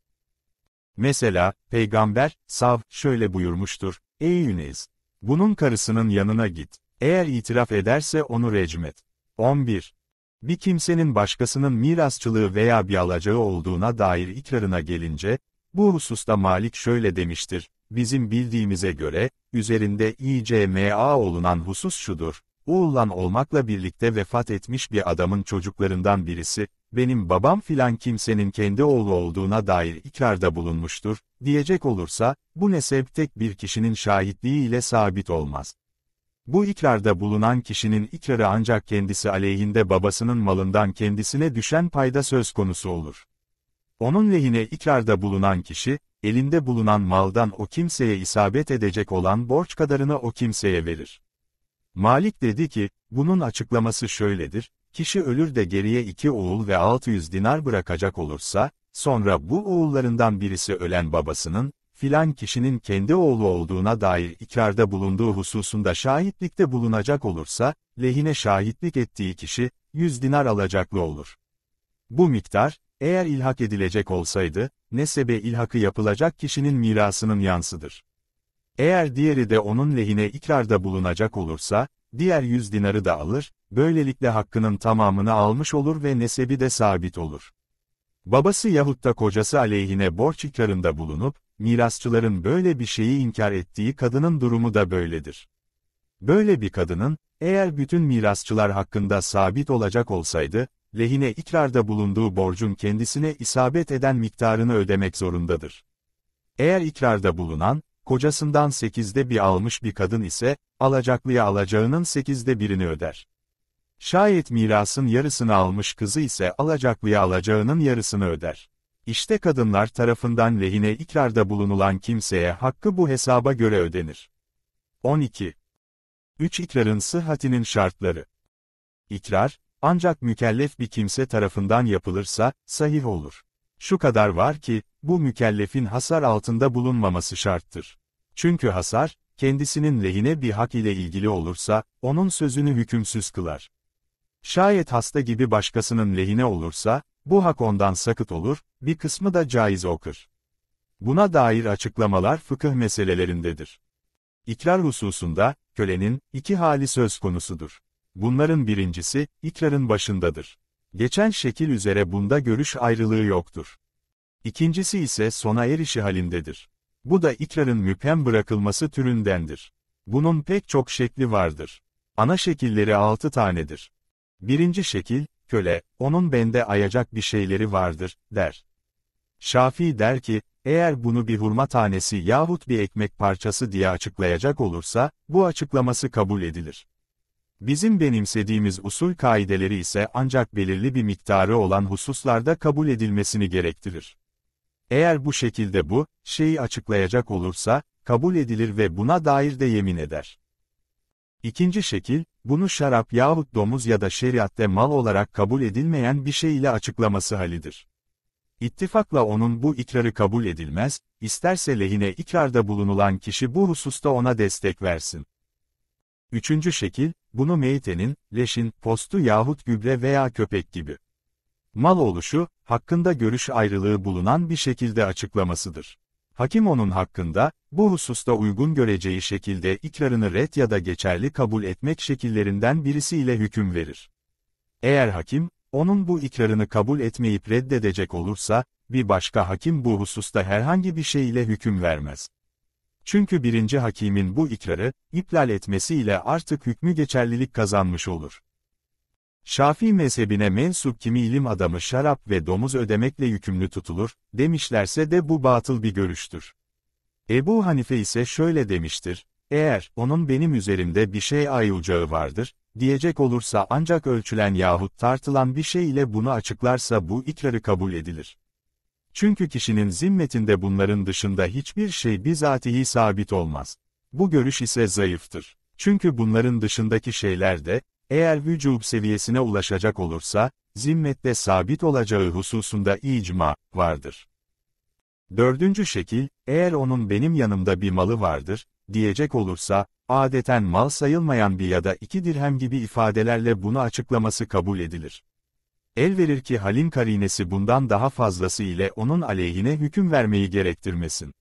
Mesela, Peygamber, Sav, şöyle buyurmuştur, Ey Yünez! Bunun karısının yanına git. Eğer itiraf ederse onu recm 11. Bir kimsenin başkasının mirasçılığı veya bir alacağı olduğuna dair ikrarına gelince, bu hususta Malik şöyle demiştir, bizim bildiğimize göre, üzerinde İCMA olunan husus şudur, oğullan olmakla birlikte vefat etmiş bir adamın çocuklarından birisi, benim babam filan kimsenin kendi oğlu olduğuna dair ikrarda bulunmuştur, diyecek olursa, bu nesep tek bir kişinin şahitliği ile sabit olmaz. Bu ikrarda bulunan kişinin ikrarı ancak kendisi aleyhinde babasının malından kendisine düşen payda söz konusu olur. Onun lehine ikrarda bulunan kişi, elinde bulunan maldan o kimseye isabet edecek olan borç kadarını o kimseye verir. Malik dedi ki, bunun açıklaması şöyledir, kişi ölür de geriye iki oğul ve 600 dinar bırakacak olursa, sonra bu oğullarından birisi ölen babasının, filan kişinin kendi oğlu olduğuna dair ikrarda bulunduğu hususunda şahitlikte bulunacak olursa, lehine şahitlik ettiği kişi, 100 dinar alacaklı olur. Bu miktar, eğer ilhak edilecek olsaydı, nesebe ilhakı yapılacak kişinin mirasının yansıdır. Eğer diğeri de onun lehine ikrarda bulunacak olursa, diğer 100 dinarı da alır, böylelikle hakkının tamamını almış olur ve nesebi de sabit olur. Babası yahut da kocası aleyhine borç ikrarında bulunup, mirasçıların böyle bir şeyi inkar ettiği kadının durumu da böyledir. Böyle bir kadının, eğer bütün mirasçılar hakkında sabit olacak olsaydı, lehine ikrarda bulunduğu borcun kendisine isabet eden miktarını ödemek zorundadır. Eğer ikrarda bulunan, kocasından sekizde bir almış bir kadın ise, alacaklıya alacağının sekizde birini öder. Şayet mirasın yarısını almış kızı ise alacaklıya alacağının yarısını öder. İşte kadınlar tarafından lehine ikrarda bulunulan kimseye hakkı bu hesaba göre ödenir. 12. 3 ikrarın sıhhatinin şartları. İkrar, ancak mükellef bir kimse tarafından yapılırsa, sahih olur. Şu kadar var ki, bu mükellefin hasar altında bulunmaması şarttır. Çünkü hasar, kendisinin lehine bir hak ile ilgili olursa, onun sözünü hükümsüz kılar. Şayet hasta gibi başkasının lehine olursa, bu hak ondan sakıt olur, bir kısmı da caiz okur. Buna dair açıklamalar fıkıh meselelerindedir. İkrar hususunda, kölenin, iki hali söz konusudur. Bunların birincisi, ikrarın başındadır. Geçen şekil üzere bunda görüş ayrılığı yoktur. İkincisi ise sona erişi halindedir. Bu da ikrarın müphem bırakılması türündendir. Bunun pek çok şekli vardır. Ana şekilleri altı tanedir. Birinci şekil, köle, onun bende ayacak bir şeyleri vardır, der. Şafii der ki, eğer bunu bir hurma tanesi yahut bir ekmek parçası diye açıklayacak olursa, bu açıklaması kabul edilir. Bizim benimsediğimiz usul kaideleri ise ancak belirli bir miktarı olan hususlarda kabul edilmesini gerektirir. Eğer bu şekilde bu, şeyi açıklayacak olursa, kabul edilir ve buna dair de yemin eder. İkinci şekil, bunu şarap yahut domuz ya da şeriatte mal olarak kabul edilmeyen bir şey ile açıklaması halidir. İttifakla onun bu ikrarı kabul edilmez, isterse lehine ikrarda bulunulan kişi bu hususta ona destek versin. Üçüncü şekil, bunu meytenin, leşin, postu yahut gübre veya köpek gibi. Mal oluşu, hakkında görüş ayrılığı bulunan bir şekilde açıklamasıdır. Hakim onun hakkında, bu hususta uygun göreceği şekilde ikrarını ret ya da geçerli kabul etmek şekillerinden birisiyle hüküm verir. Eğer hakim, onun bu ikrarını kabul etmeyip reddedecek olursa, bir başka hakim bu hususta herhangi bir şey ile hüküm vermez. Çünkü birinci hakimin bu ikrarı, iplal etmesiyle artık hükmü geçerlilik kazanmış olur. Şafii mezhebine mensup kimi ilim adamı şarap ve domuz ödemekle yükümlü tutulur, demişlerse de bu batıl bir görüştür. Ebu Hanife ise şöyle demiştir, eğer onun benim üzerimde bir şey ayılacağı vardır, diyecek olursa ancak ölçülen yahut tartılan bir şey ile bunu açıklarsa bu ikrarı kabul edilir. Çünkü kişinin zimmetinde bunların dışında hiçbir şey bizatihi sabit olmaz. Bu görüş ise zayıftır. Çünkü bunların dışındaki şeyler de, eğer vücub seviyesine ulaşacak olursa, zimmette sabit olacağı hususunda icma vardır. Dördüncü şekil, eğer onun benim yanımda bir malı vardır, diyecek olursa, adeten mal sayılmayan bir ya da iki dirhem gibi ifadelerle bunu açıklaması kabul edilir. El verir ki halin karinesi bundan daha fazlası ile onun aleyhine hüküm vermeyi gerektirmesin.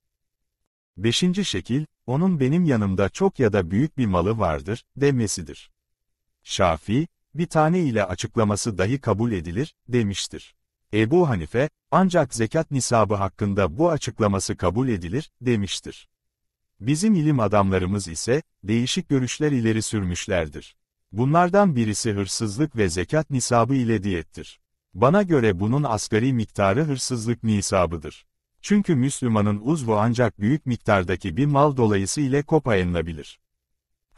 Beşinci şekil, onun benim yanımda çok ya da büyük bir malı vardır, demesidir. Şafi, bir tane ile açıklaması dahi kabul edilir, demiştir. Ebu Hanife, ancak zekat nisabı hakkında bu açıklaması kabul edilir, demiştir. Bizim ilim adamlarımız ise, değişik görüşler ileri sürmüşlerdir. Bunlardan birisi hırsızlık ve zekat nisabı ile diyettir. Bana göre bunun asgari miktarı hırsızlık nisabıdır. Çünkü Müslümanın uzvu ancak büyük miktardaki bir mal dolayısıyla ile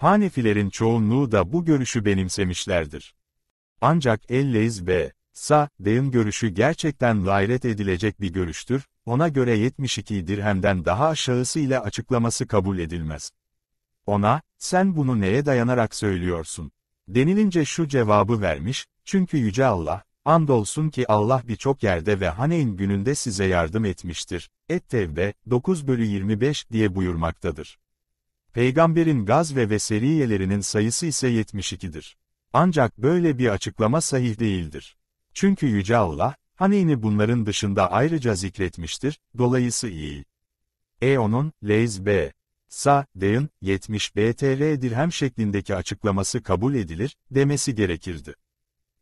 Hanefilerin çoğunluğu da bu görüşü benimsemişlerdir. Ancak Ellez ve Sa'de'in görüşü gerçekten gayret edilecek bir görüştür, ona göre 72 dirhemden daha aşağısı ile açıklaması kabul edilmez. Ona, sen bunu neye dayanarak söylüyorsun? Denilince şu cevabı vermiş, çünkü Yüce Allah, andolsun ki Allah birçok yerde ve Haneyn gününde size yardım etmiştir. Et Tevbe, 9 bölü 25 diye buyurmaktadır. Peygamberin gaz ve veseriyelerinin sayısı ise 72'dir. Ancak böyle bir açıklama sahih değildir. Çünkü Yüce Allah, Haneyni bunların dışında ayrıca zikretmiştir, dolayısıyla. iyi. E onun, Leyz B. Sa, Deyin, 70 BTR dirhem şeklindeki açıklaması kabul edilir, demesi gerekirdi.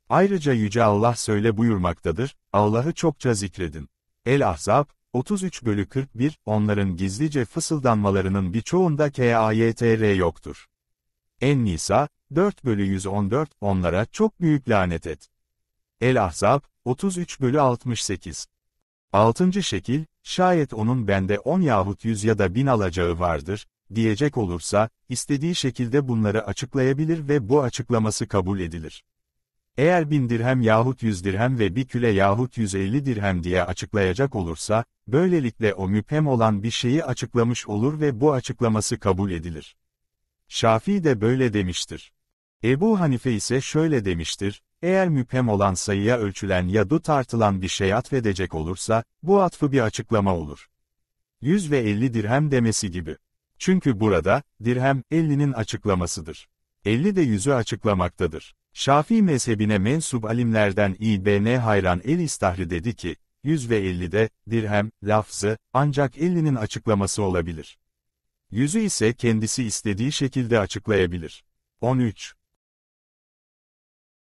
Ayrıca Yüce Allah söyle buyurmaktadır, Allah'ı çokça zikredin. El-Ahzab, 33 bölü 41, onların gizlice fısıldanmalarının birçoğunda KAYTR yoktur. En-Nisa, 4 bölü 114, onlara çok büyük lanet et. El-Ahzab, 33 bölü 68. Altıncı şekil, şayet onun bende 10 yahut 100 ya da 1000 alacağı vardır, diyecek olursa, istediği şekilde bunları açıklayabilir ve bu açıklaması kabul edilir. Eğer bin dirhem yahut yüz dirhem ve bir küle yahut 150 dirhem diye açıklayacak olursa, böylelikle o müphem olan bir şeyi açıklamış olur ve bu açıklaması kabul edilir. Şafii de böyle demiştir. Ebu Hanife ise şöyle demiştir, eğer müphem olan sayıya ölçülen ya da tartılan bir şey atfedecek olursa, bu atfı bir açıklama olur. 100 ve 50 dirhem demesi gibi. Çünkü burada, dirhem, 50'nin açıklamasıdır. 50 de yüzü açıklamaktadır. Şafii mezhebine mensup alimlerden İbn Hayran el-İstahri dedi ki, 100 ve 50'de, dirhem, lafzı, ancak 50'nin açıklaması olabilir. Yüzü ise kendisi istediği şekilde açıklayabilir. 13.